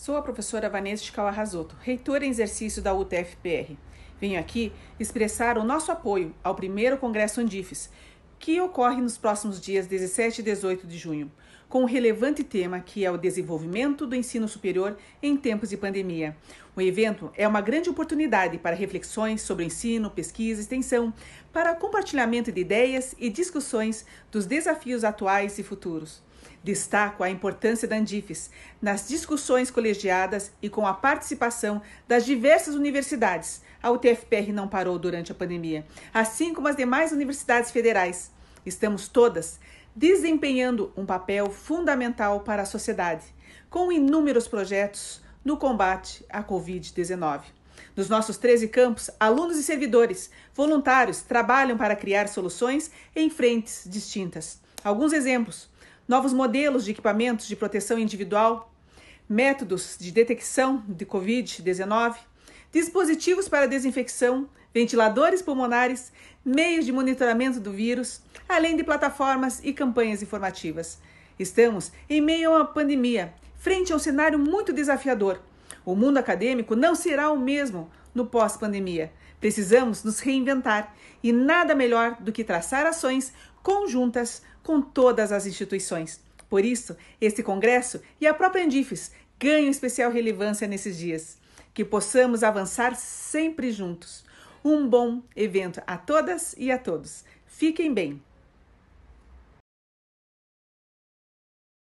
Sou a professora Vanessa de Calarrasoto, reitora em exercício da UTFPR. Venho aqui expressar o nosso apoio ao primeiro Congresso Andifes, que ocorre nos próximos dias 17 e 18 de junho, com o relevante tema que é o desenvolvimento do ensino superior em tempos de pandemia. O evento é uma grande oportunidade para reflexões sobre ensino, pesquisa e extensão, para compartilhamento de ideias e discussões dos desafios atuais e futuros. Destaco a importância da Andifes nas discussões colegiadas e com a participação das diversas universidades. A UTFPR não parou durante a pandemia, assim como as demais universidades federais. Estamos todas desempenhando um papel fundamental para a sociedade, com inúmeros projetos no combate à Covid-19. Nos nossos 13 campos, alunos e servidores, voluntários trabalham para criar soluções em frentes distintas. Alguns exemplos: novos modelos de equipamentos de proteção individual, métodos de detecção de Covid-19, dispositivos para desinfecção, ventiladores pulmonares, meios de monitoramento do vírus, além de plataformas e campanhas informativas. Estamos em meio a uma pandemia, frente a um cenário muito desafiador. O mundo acadêmico não será o mesmo no pós-pandemia. Precisamos nos reinventar e nada melhor do que traçar ações conjuntas com todas as instituições. Por isso, este congresso e a própria Andifes ganham especial relevância nesses dias que possamos avançar sempre juntos. Um bom evento a todas e a todos. Fiquem bem!